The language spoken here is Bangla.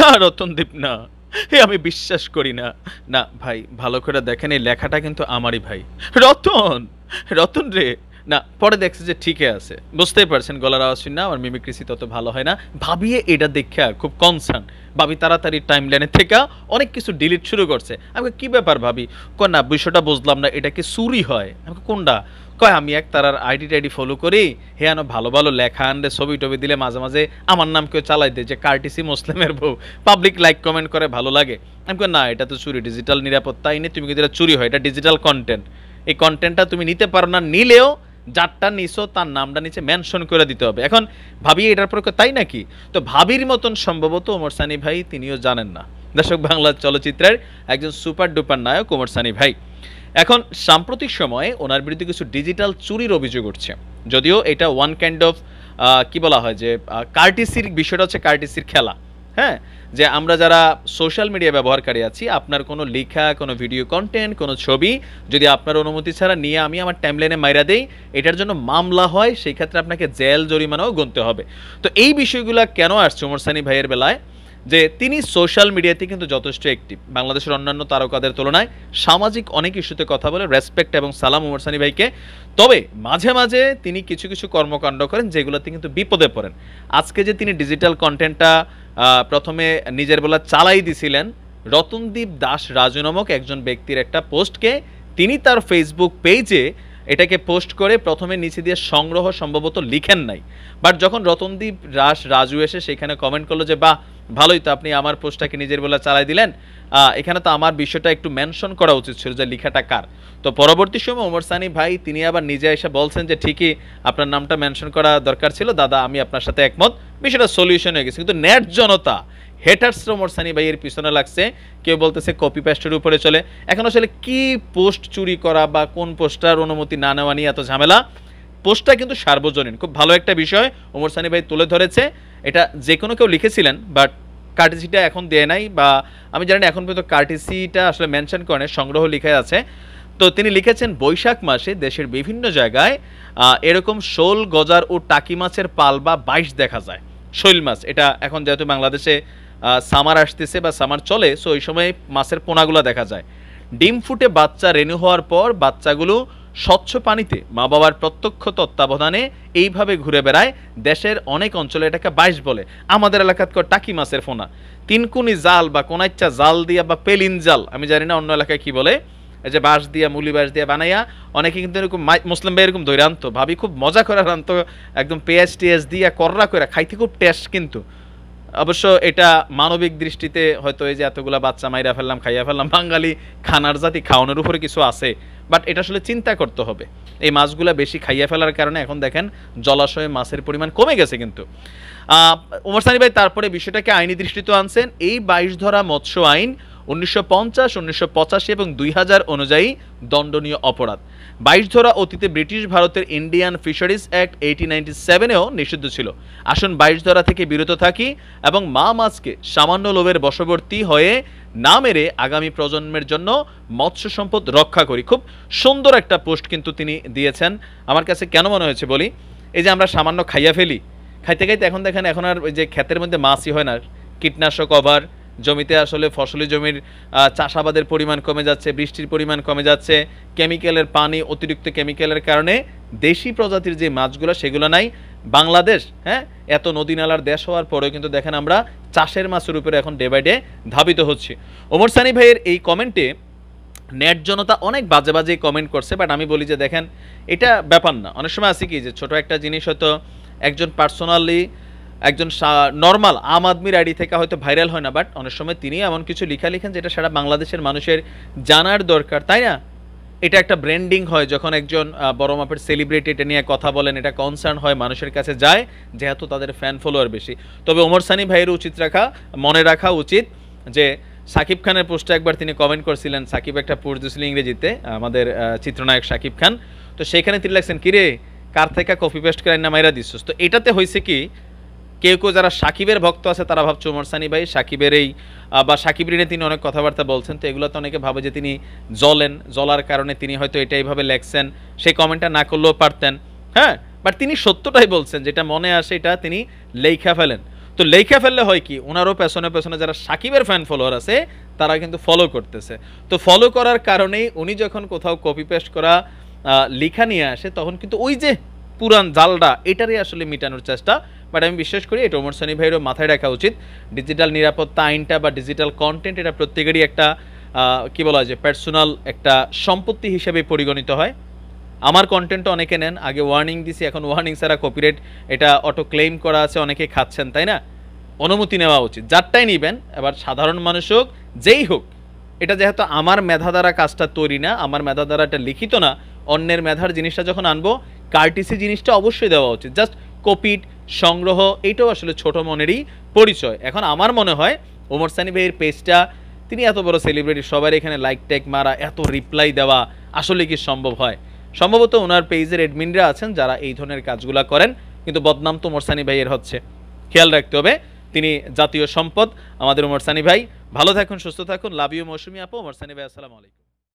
না রতনদীপ না হে আমি বিশ্বাস করি না না ভাই ভালো করে দেখেন এই লেখাটা কিন্তু আমারই ভাই রতন রতন রে না পরে দেখছে যে ঠিকই আছে বুঝতেই পারছেন গলার আওয়াজ শুনে না আমার মিমিক্রিসি তত ভালো হয় না ভাবিয়ে এটা দেখে খুব কনসার্ন ভাবি তাড়াতাড়ি টাইম লাইনে থেকে অনেক কিছু ডিলিট শুরু করছে আমাকে কি ব্যাপার ভাবি কয় না বিষয়টা বুঝলাম না এটা কি চুরি হয় আমাকে কোনটা কয় আমি এক তারার আইডি টাইডি ফলো করি হে আনো ভালো ভালো লেখা আনলে ছবি টবি দিলে মাঝে মাঝে আমার নাম কেউ চালাই দেয় যে কার্টিসি মুসলিমের বউ পাবলিক লাইক কমেন্ট করে ভালো লাগে আমি কয় না এটা তো চুরি ডিজিটাল নিরাপত্তা আইনে তুমি কিন্তু এটা চুরি হয় এটা ডিজিটাল কন্টেন্ট এই কন্টেন্টটা তুমি নিতে পারো না নিলেও যারটা নিছো তার নামটা নিচে মেনশন করে দিতে হবে এখন ভাবি এটার পর তাই নাকি তো ভাবির মতন সম্ভবত ওমর সানি ভাই তিনিও জানেন না দর্শক বাংলা চলচ্চিত্রের একজন সুপার ডুপার নায়ক ওমর সানি ভাই এখন সাম্প্রতিক সময়ে ওনার বিরুদ্ধে কিছু ডিজিটাল চুরির অভিযোগ উঠছে যদিও এটা ওয়ান কাইন্ড অফ কি বলা হয় যে কার্টিসির বিষয়টা হচ্ছে কার্টিসির খেলা হ্যাঁ যে আমরা যারা সোশ্যাল মিডিয়া ব্যবহারকারী আছি আপনার কোনো লেখা কোনো ভিডিও কন্টেন্ট কোনো ছবি যদি আপনার অনুমতি ছাড়া নিয়ে আমি আমার টাইমলাইনে মাইরা দেই এটার জন্য মামলা হয় সেই ক্ষেত্রে আপনাকে জেল জরিমানাও গুনতে হবে তো এই বিষয়গুলো কেন আসছে উমর সানি ভাইয়ের বেলায় যে তিনি সোশ্যাল মিডিয়াতে কিন্তু যথেষ্ট একটি বাংলাদেশের অন্যান্য তারকাদের তুলনায় সামাজিক অনেক ইস্যুতে কথা বলে রেসপেক্ট এবং সালাম উমর সানি ভাইকে তবে মাঝে মাঝে তিনি কিছু কিছু কর্মকাণ্ড করেন যেগুলোতে কিন্তু বিপদে পড়েন আজকে যে তিনি ডিজিটাল কন্টেন্টটা প্রথমে নিজের বলা চালাই দিছিলেন রতনদীপ দাস রাজু নামক একজন ব্যক্তির একটা পোস্টকে তিনি তার ফেসবুক পেজে এটাকে পোস্ট করে প্রথমে নিচে দিয়ে সংগ্রহ সম্ভবত লিখেন নাই বাট যখন রতনদীপ রাস রাজু এসে সেখানে কমেন্ট করলো যে বা ভালোই তো আপনি আমার পোস্টটাকে নিজের বলে চালাই দিলেন এখানে তো আমার বিষয়টা একটু মেনশন করা উচিত ছিল যে লেখাটা কার তো পরবর্তী সময় ওমর সানি ভাই তিনি আবার নিজে এসে বলছেন যে ঠিকই আপনার নামটা মেনশন করা দরকার ছিল দাদা আমি আপনার সাথে একমত বিষয়টা সলিউশন হয়ে গেছে কিন্তু নেট জনতা হেটার্স ওমর সানি ভাইয়ের পিছনে লাগছে কেউ বলতেছে কপি পেস্টের উপরে চলে এখন আসলে কি পোস্ট চুরি করা বা কোন পোস্টার অনুমতি না নেওয়া নিয়ে এত ঝামেলা পোস্টটা কিন্তু সার্বজনীন খুব ভালো একটা বিষয় ওমর সানি ভাই তুলে ধরেছে এটা যে কোনো কেউ লিখেছিলেন বাট কার্টিসিটা এখন দেয় নাই বা আমি জানি এখন পর্যন্ত কার্টিসিটা আসলে মেনশন করেন সংগ্রহ লিখে আছে তো তিনি লিখেছেন বৈশাখ মাসে দেশের বিভিন্ন জায়গায় এরকম শোল গজার ও টাকি মাছের পাল বা বাইশ দেখা যায় শৈল মাছ এটা এখন যেহেতু বাংলাদেশে সামার আসতেছে বা সামার চলে সো ওই সময় মাছের পোনাগুলো দেখা যায় ডিম ফুটে বাচ্চা রেনু হওয়ার পর বাচ্চাগুলো স্বচ্ছ পানিতে মা বাবার প্রত্যক্ষ তত্ত্বাবধানে এইভাবে ঘুরে বেড়ায় দেশের অনেক অঞ্চলে এটাকে বাইশ বলে আমাদের এলাকাত কর টাকি মাছের ফোনা তিনকুনি জাল বা কোনাইচ্চা জাল দিয়া বা পেলিন জাল আমি জানি না অন্য এলাকায় কি বলে এই যে বাঁশ দিয়া মুলি বাঁশ দিয়া বানাইয়া অনেকে কিন্তু এরকম মুসলিম ভাই এরকম দৈরান্ত ভাবি খুব মজা করে আনতো একদম পেঁয়াজ টেয়াজ দিয়া কররা করে খাইতে খুব টেস্ট কিন্তু অবশ্য এটা মানবিক দৃষ্টিতে হয়তো এই যে এতগুলা বাচ্চা মাইরা ফেললাম খাইয়া ফেললাম বাঙালি খানার জাতি খাওয়ানোর উপরে কিছু আছে বাট এটা আসলে চিন্তা করতে হবে এই মাছগুলা বেশি খাইয়া ফেলার কারণে এখন দেখেন জলাশয়ে মাছের পরিমাণ কমে গেছে কিন্তু ওমর সানি ভাই তারপরে বিষয়টাকে আইনি দৃষ্টিতে আনছেন এই বাইশ ধরা মৎস্য আইন উনিশশো পঞ্চাশ উনিশশো পঁচাশি এবং দুই হাজার অনুযায়ী দণ্ডনীয় অপরাধ বাইশ ধরা অতীতে ব্রিটিশ ভারতের Indian fisheries act eighteen ninety সেভেনেও নিষিদ্ধ ছিল আসুন বাইশ ধরা থেকে বিরত থাকি এবং মা মাছকে সামান্য লোভের বশবর্তী হয়ে না মেরে আগামী প্রজন্মের জন্য মৎস্য সম্পদ রক্ষা করি খুব সুন্দর একটা পোস্ট কিন্তু তিনি দিয়েছেন আমার কাছে কেন মনে হয়েছে বলি এই যে আমরা সামান্য খাইয়া ফেলি খাইতে খাইতে এখন দেখেন এখন আর ওই যে ক্ষেতের মধ্যে মাছই হয় না কীটনাশক অভার জমিতে আসলে ফসলি জমির চাষাবাদের পরিমাণ কমে যাচ্ছে বৃষ্টির পরিমাণ কমে যাচ্ছে কেমিক্যালের পানি অতিরিক্ত কেমিক্যালের কারণে দেশি প্রজাতির যে মাছগুলো সেগুলো নাই বাংলাদেশ হ্যাঁ এত নদী নালার দেশ হওয়ার পরেও কিন্তু দেখেন আমরা চাষের মাছের উপরে এখন ডে বাই ডে ধাবিত হচ্ছি ওমর সানি ভাইয়ের এই কমেন্টে নেট জনতা অনেক বাজে বাজে কমেন্ট করছে বাট আমি বলি যে দেখেন এটা ব্যাপার না অনেক সময় আছে কি যে ছোট একটা জিনিস হয়তো একজন পার্সোনালি একজন নর্মাল আম আদমির আইডি থেকে হয়তো ভাইরাল হয় না বাট অনেক সময় তিনি এমন কিছু লিখা লিখেন যেটা সারা বাংলাদেশের মানুষের জানার দরকার তাই না এটা একটা ব্র্যান্ডিং হয় যখন একজন বড় মাপের সেলিব্রিটি এটা নিয়ে কথা বলেন এটা কনসার্ন হয় মানুষের কাছে যায় যেহেতু তাদের ফ্যান ফলোয়ার বেশি তবে ওমর সানি ভাইয়ের উচিত রাখা মনে রাখা উচিত যে সাকিব খানের পোস্টে একবার তিনি কমেন্ট করছিলেন সাকিব একটা পোস্ট দিয়েছিলেন ইংরেজিতে আমাদের চিত্রনায়ক সাকিব খান তো সেখানে তিনি লাগছেন কিরে কার থেকে কপি পেস্ট করেন না মাইরা দিস তো এটাতে হয়েছে কি কেউ কেউ যারা সাকিবের ভক্ত আছে তারা ভাবছে উমর সানি ভাই সাকিবের এই বা সাকিব নিয়ে তিনি অনেক কথাবার্তা বলছেন তো এগুলো তো অনেকে ভাবে যে তিনি জ্বলেন জলার কারণে তিনি হয়তো এটাই ভাবে লেখছেন সেই কমেন্টটা না করলেও পারতেন হ্যাঁ বাট তিনি সত্যটাই বলছেন যেটা মনে আসে এটা তিনি লেখা ফেলেন তো লেখা ফেললে হয় কি ওনারও পেছনে পেছনে যারা সাকিবের ফ্যান ফলোয়ার আছে তারা কিন্তু ফলো করতেছে তো ফলো করার কারণেই উনি যখন কোথাও কপি পেস্ট করা লেখা নিয়ে আসে তখন কিন্তু ওই যে পুরান জালডা এটারই আসলে মিটানোর চেষ্টা বাট আমি বিশ্বাস করি এটা ওমর সানি ভাইয়েরও মাথায় রাখা উচিত ডিজিটাল নিরাপত্তা আইনটা বা ডিজিটাল কন্টেন্ট এটা প্রত্যেকেরই একটা কি বলা হয় যে পার্সোনাল একটা সম্পত্তি হিসেবে পরিগণিত হয় আমার কন্টেন্ট অনেকে নেন আগে ওয়ার্নিং দিছি এখন ওয়ার্নিং ছাড়া কপিরাইট এটা অটো ক্লেম করা আছে অনেকে খাচ্ছেন তাই না অনুমতি নেওয়া উচিত যারটাই নিবেন এবার সাধারণ মানুষ হোক যেই হোক এটা যেহেতু আমার মেধা দ্বারা কাজটা তৈরি না আমার মেধা দ্বারা এটা লিখিত না অন্যের মেধার জিনিসটা যখন আনবো কার্টিসি জিনিসটা অবশ্যই দেওয়া উচিত জাস্ট কপিট সংগ্রহ এইটাও আসলে ছোট মনেরই পরিচয় এখন আমার মনে হয় ওমর সানি ভাইয়ের পেজটা তিনি এত বড় সেলিব্রিটি সবার এখানে লাইক টাইক মারা এত রিপ্লাই দেওয়া আসলে কি সম্ভব হয় সম্ভবত ওনার পেজের অ্যাডমিনরা আছেন যারা এই ধরনের কাজগুলো করেন কিন্তু বদনাম তো সানি ভাইয়ের হচ্ছে খেয়াল রাখতে হবে তিনি জাতীয় সম্পদ আমাদের ওমর সানি ভাই ভালো থাকুন সুস্থ থাকুন লাভ ইউ মৌসুমি আপু সানি ভাই আসসালামু আলাইকুম